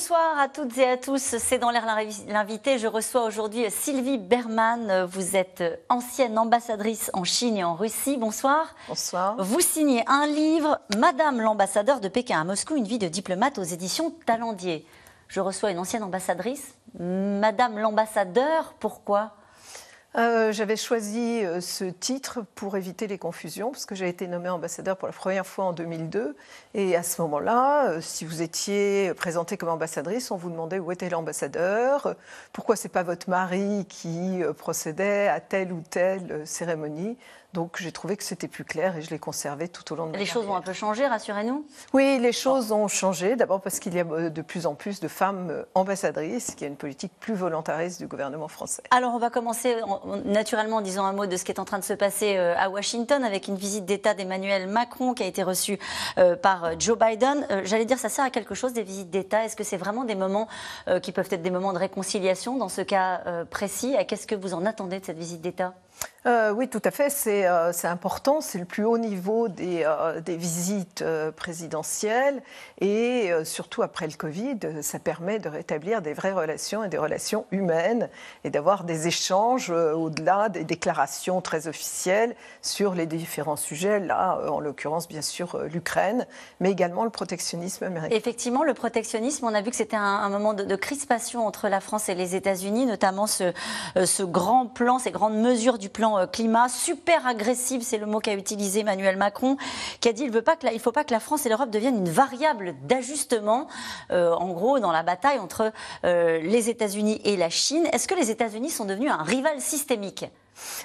Bonsoir à toutes et à tous. C'est dans l'air l'invité. Je reçois aujourd'hui Sylvie Berman. Vous êtes ancienne ambassadrice en Chine et en Russie. Bonsoir. Bonsoir. Vous signez un livre, Madame l'ambassadeur de Pékin à Moscou, une vie de diplomate aux éditions Talendier. Je reçois une ancienne ambassadrice. Madame l'ambassadeur, pourquoi euh, j'avais choisi euh, ce titre pour éviter les confusions, parce que j'ai été nommée ambassadeur pour la première fois en 2002. Et à ce moment-là, euh, si vous étiez présentée comme ambassadrice, on vous demandait où était l'ambassadeur, pourquoi c'est pas votre mari qui procédait à telle ou telle cérémonie. Donc j'ai trouvé que c'était plus clair et je l'ai conservé tout au long de ma Les choses ont un peu changé, rassurez-nous Oui, les choses ont changé. D'abord parce qu'il y a euh, de plus en plus de femmes euh, ambassadrices, qui a une politique plus volontariste du gouvernement français. Alors on va commencer naturellement en disant un mot de ce qui est en train de se passer euh, à Washington avec une visite d'État d'Emmanuel Macron qui a été reçue par Joe Biden. J'allais dire, ça sert à quelque chose des visites d'État Est-ce que c'est vraiment des moments qui peuvent être des moments de réconciliation dans ce cas précis Qu'est-ce que vous en attendez de cette visite d'État euh, oui, tout à fait. Euh, c'est important. C'est le plus haut niveau des, euh, visites présidentielles. Et surtout après le Covid, ça permet de rétablir des vraies relations et des relations humaines et d'avoir des échanges au-delà des déclarations très officielles sur les différents sujets. Là, en l'occurrence, bien sûr, l'Ukraine, mais également le protectionnisme américain. Effectivement, le protectionnisme, on a vu que c'était un, moment de, crispation entre la France et les États-Unis, notamment ce, ce grand plan, ces grandes mesures du plan euh, climat, super agressif, c'est le mot qu'a utilisé Emmanuel Macron, qui a dit il ne faut pas que la France et l'Europe deviennent une variable d'ajustement, euh, en gros, dans la bataille entre euh, les États-Unis et la Chine. Est-ce que les États-Unis sont devenus un rival systémique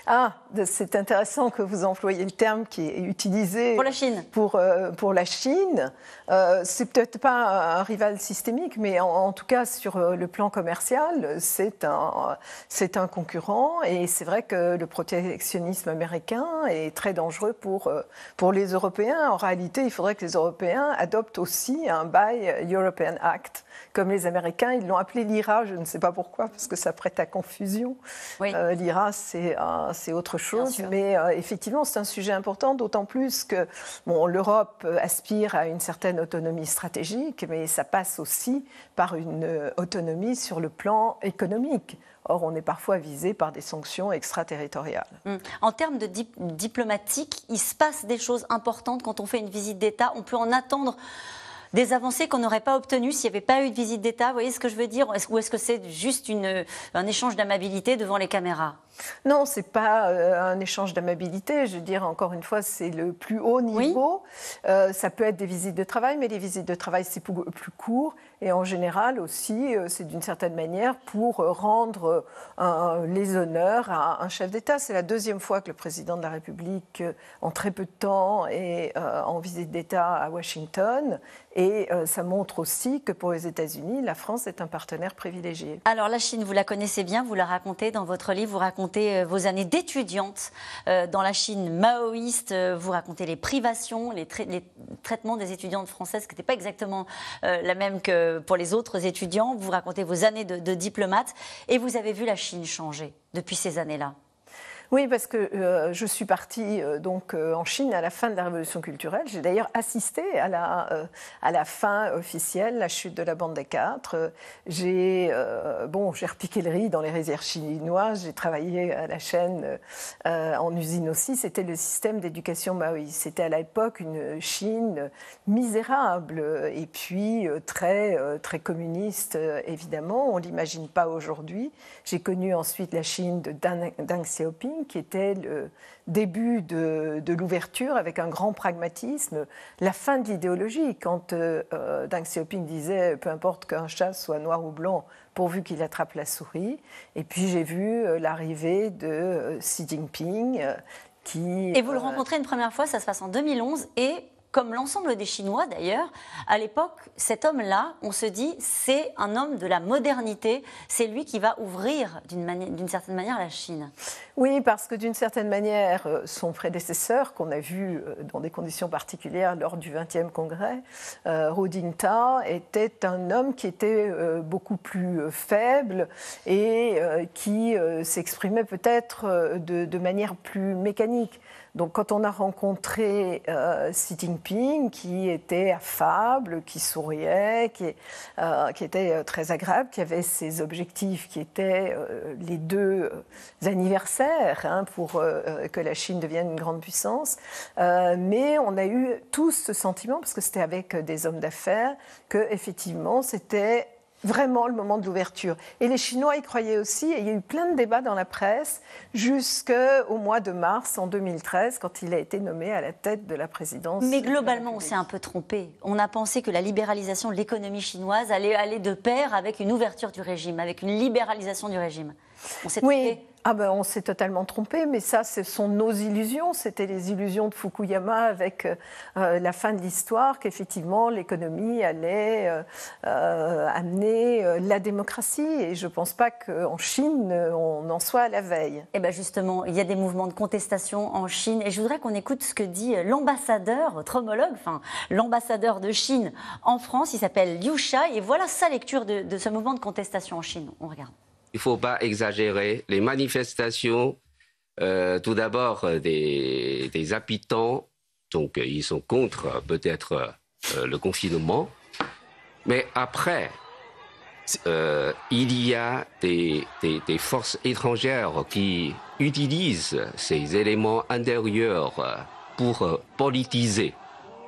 ah, c'est intéressant que vous employiez le terme qui est utilisé pour la Chine. Pour, euh, pour la Chine, euh, c'est peut-être pas un rival systémique, mais en, en, tout cas sur euh, le plan commercial, c'est un c'est un concurrent et c'est vrai que le protectionnisme américain est très dangereux pour pour les Européens. En réalité, il faudrait que les Européens adoptent aussi un Buy European Act comme les Américains. Ils l'ont appelé l'IRA, je ne sais pas pourquoi, parce que ça prête à confusion. Euh, L'IRA, c'est autre chose. Mais euh, effectivement, c'est un sujet important, d'autant plus que bon, l'Europe euh, aspire à une certaine autonomie stratégique, mais ça passe aussi par une autonomie sur le plan économique. Or, on est parfois visé par des sanctions extraterritoriales. Hum. En termes de diplomatique, il se passe des choses importantes quand on fait une visite d'État. On peut en attendre des avancées qu'on n'aurait pas obtenues s'il n'y avait pas eu de visite d'État. Vous voyez ce que je veux dire Ou est-ce que c'est juste un échange d'amabilité devant les caméras non, c'est pas euh, un échange d'amabilité. Je veux dire, encore une fois, c'est le plus haut niveau. Euh, ça peut être des visites de travail, mais les visites de travail, c'est plus, court. Et en général aussi, euh, c'est d'une certaine manière pour rendre les honneurs à un chef d'État. C'est la deuxième fois que le président de la République, en très peu de temps, est en visite d'État à Washington. Et ça montre aussi que pour les États-Unis, la France est un partenaire privilégié. Alors la Chine, vous la connaissez bien, vous la racontez dans votre livre, vous racontez vous racontez euh, vos années d'étudiante euh, dans la Chine maoïste, euh, vous racontez les privations, les, traitements des étudiantes françaises qui n'étaient pas exactement la même que pour les autres étudiants, vous racontez vos années de, de diplomate et vous avez vu la Chine changer depuis ces années-là. Oui, parce que euh, je suis partie euh, donc euh, en Chine à la fin de la révolution culturelle. J'ai d'ailleurs assisté à la, à la fin officielle, la chute de la bande des quatre. J'ai bon, j'ai repiqué le riz dans les réserves chinoises. J'ai travaillé à la chaîne en usine aussi. C'était le système d'éducation maoïste. C'était à l'époque une Chine misérable et puis très très communiste évidemment. On l'imagine pas aujourd'hui. J'ai connu ensuite la Chine de Deng Xiaoping qui était le début de, l'ouverture avec un grand pragmatisme, la fin de l'idéologie. Quand euh, euh, Deng Xiaoping disait peu importe qu'un chat soit noir ou blanc, pourvu qu'il attrape la souris. Et puis j'ai vu euh, l'arrivée de Xi Jinping. qui, et vous le rencontrez une première fois, ça se passe en 2011, et comme l'ensemble des Chinois d'ailleurs, à l'époque, cet homme-là, on se dit, c'est un homme de la modernité, c'est lui qui va ouvrir d'une certaine manière la Chine. Oui, parce que d'une certaine manière, euh, son prédécesseur, qu'on a vu euh, dans des conditions particulières lors du 20e congrès, euh, Hu Ta, était un homme qui était beaucoup plus faible et qui s'exprimait peut-être de, de manière plus mécanique. Donc quand on a rencontré euh, Xi Jinping, qui était affable, qui souriait, qui, euh, qui, était euh, très agréable, qui avait ses objectifs, qui étaient les deux anniversaires hein, pour que la Chine devienne une grande puissance, mais on a eu tous ce sentiment, parce que c'était avec des hommes d'affaires, que effectivement c'était vraiment le moment de l'ouverture. Et les Chinois y croyaient aussi, et il y a eu plein de débats dans la presse jusqu'au mois de mars en 2013, quand il a été nommé à la tête de la présidence. Mais globalement, on s'est un peu trompé. On a pensé que la libéralisation de l'économie chinoise allait aller de pair avec une ouverture du régime, avec une libéralisation du régime oui. Ah ben, on s'est totalement trompé, mais ça, ce sont nos illusions. C'était les illusions de Fukuyama avec euh, euh, la fin de l'histoire, qu'effectivement l'économie allait euh, amener la démocratie. Et je ne pense pas qu'en Chine, on en soit à la veille. Et eh bien justement, il y a des mouvements de contestation en Chine. Et je voudrais qu'on écoute ce que dit l'ambassadeur, votre homologue, l'ambassadeur de Chine en France. Il s'appelle Liu Xia. Et voilà sa lecture de ce mouvement de contestation en Chine. On regarde il ne faut pas exagérer. Les manifestations, euh, tout d'abord, euh, des, habitants, donc euh, ils sont contre peut-être le confinement. Mais après, il y a des, forces étrangères qui utilisent ces éléments intérieurs pour politiser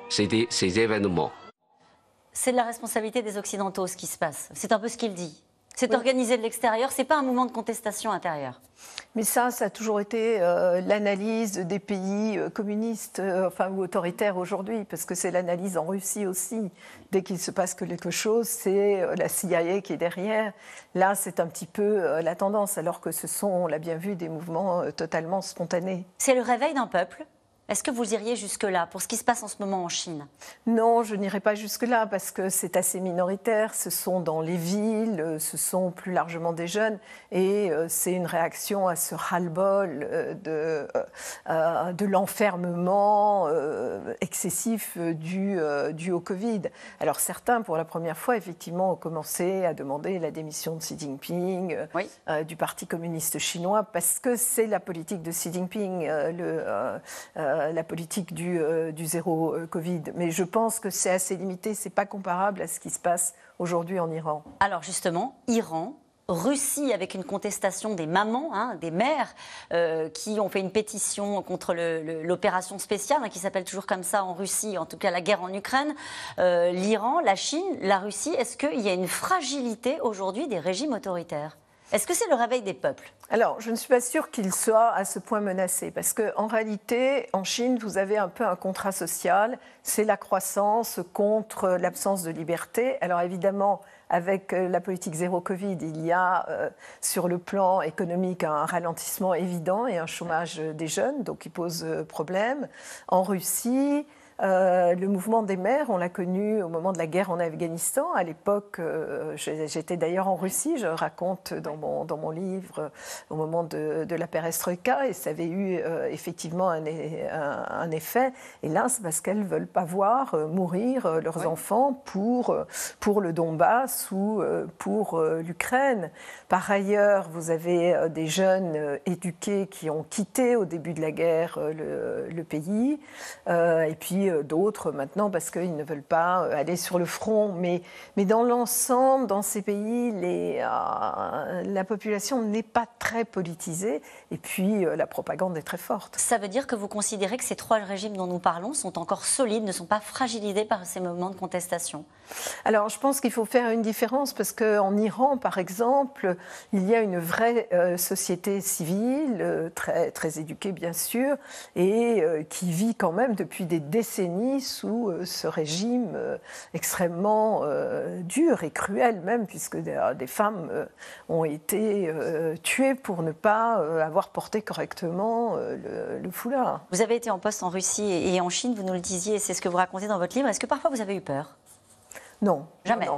ces, ces événements. C'est de la responsabilité des Occidentaux ce qui se passe. C'est un peu ce qu'il dit. C'est organisé de l'extérieur, ce n'est pas un moment de contestation intérieure. Mais ça, ça a toujours été euh, l'analyse des pays euh, communistes, euh, enfin ou autoritaires aujourd'hui, parce que c'est l'analyse en Russie aussi. Dès qu'il se passe quelque chose, c'est la CIA qui est derrière. Là, c'est un petit peu la tendance, alors que ce sont, on l'a bien vu, des mouvements totalement spontanés. C'est le réveil d'un peuple est-ce que vous iriez jusque-là pour ce qui se passe en ce moment en Chine Non, je n'irai pas jusque-là parce que c'est assez minoritaire. Ce sont dans les villes, euh, ce sont plus largement des jeunes et euh, c'est une réaction à ce ras euh, de, l'enfermement excessif dû, au Covid. Alors certains, pour la première fois, effectivement, ont commencé à demander la démission de Xi Jinping, du Parti communiste chinois, parce que c'est la politique de Xi Jinping. le, euh, la, politique du, euh, zéro euh, Covid. Mais je pense que c'est assez limité, c'est pas comparable à ce qui se passe aujourd'hui en Iran. Alors justement, Iran, Russie avec une contestation des mamans, hein, des mères, qui ont fait une pétition contre l'opération spéciale, hein, qui s'appelle toujours comme ça en Russie, en tout cas la guerre en Ukraine, l'Iran, la Chine, la Russie. Est-ce qu'il y a une fragilité aujourd'hui des régimes autoritaires est-ce que c'est le réveil des peuples Alors, je ne suis pas sûre qu'il soit à ce point menacé, parce qu'en réalité, en Chine, vous avez un peu un contrat social, c'est la croissance contre l'absence de liberté. Alors évidemment, avec euh, la politique zéro Covid, il y a euh, sur le plan économique un ralentissement évident et un chômage des jeunes, donc qui pose euh, problème. En Russie, euh, le mouvement des mères, on l'a connu au moment de la guerre en Afghanistan. À l'époque, euh, j'étais d'ailleurs en Russie, je raconte dans mon, dans mon livre euh, au moment de, de la perestroïka, et ça avait eu effectivement un, un, et effet, hélas, parce qu'elles ne veulent pas voir mourir leurs enfants pour, pour le Donbass ou pour l'Ukraine. Par ailleurs, vous avez des jeunes éduqués qui ont quitté au début de la guerre le, le pays, et puis euh, d'autres maintenant parce qu'ils ne veulent pas euh, aller sur le front. Mais, mais dans l'ensemble, dans ces pays, les, euh, la population n'est pas très politisée et puis la propagande est très forte. Ça veut dire que vous considérez que ces trois régimes dont nous parlons sont encore solides, ne sont pas fragilisés par ces moments de contestation Alors je pense qu'il faut faire une différence parce qu'en Iran, par exemple, il y a une vraie société civile, très, très éduquée bien sûr, et qui vit quand même depuis des décennies sous euh, ce régime euh, extrêmement euh, dur et cruel même, puisque des femmes ont été tuées pour ne pas avoir porté correctement le, foulard. Vous avez été en poste en Russie et en Chine, vous nous le disiez, c'est ce que vous racontez dans votre livre. Est-ce que parfois vous avez eu peur non, jamais.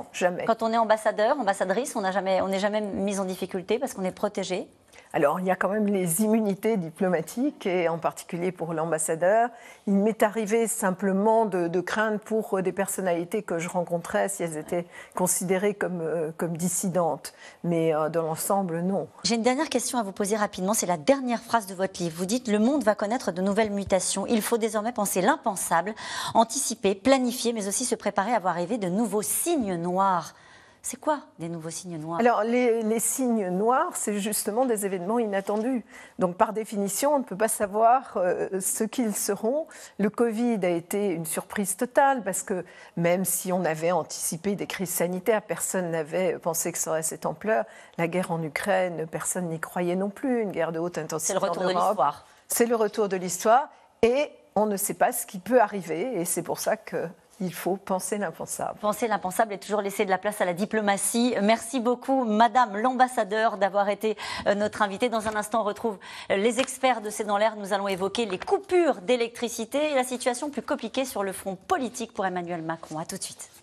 Quand on est ambassadeur, ambassadrice, on n'est jamais, on jamais mis en difficulté parce qu'on est protégé. Alors, il y a quand même les immunités diplomatiques, et en particulier pour l'ambassadeur. Il m'est arrivé simplement de, craindre pour euh, des personnalités que je rencontrais si elles étaient considérées comme, euh, dissidentes. Mais euh, dans l'ensemble, non. J'ai une dernière question à vous poser rapidement. C'est la dernière phrase de votre livre. Vous dites Le monde va connaître de nouvelles mutations. Il faut désormais penser l'impensable, anticiper, planifier, mais aussi se préparer à voir arriver de nouveaux signes noirs c'est quoi des nouveaux signes noirs Alors, les, signes noirs, c'est justement des événements inattendus. Donc, par définition, on ne peut pas savoir euh, ce qu'ils seront. Le Covid a été une surprise totale parce que même si on avait anticipé des crises sanitaires, personne n'avait pensé que ça aurait cette ampleur. La guerre en Ukraine, personne n'y croyait non plus. Une guerre de haute intensité. C'est le retour de l'histoire. C'est le retour de l'histoire et on ne sait pas ce qui peut arriver. Et c'est pour ça que il faut penser l'impensable. Penser l'impensable et toujours laisser de la place à la diplomatie. Merci beaucoup, Madame l'ambassadeur, d'avoir été euh, notre invitée. Dans un instant, on retrouve euh, les experts de C'est dans l'air. Nous allons évoquer les coupures d'électricité et la situation plus compliquée sur le front politique pour Emmanuel Macron. A tout de suite.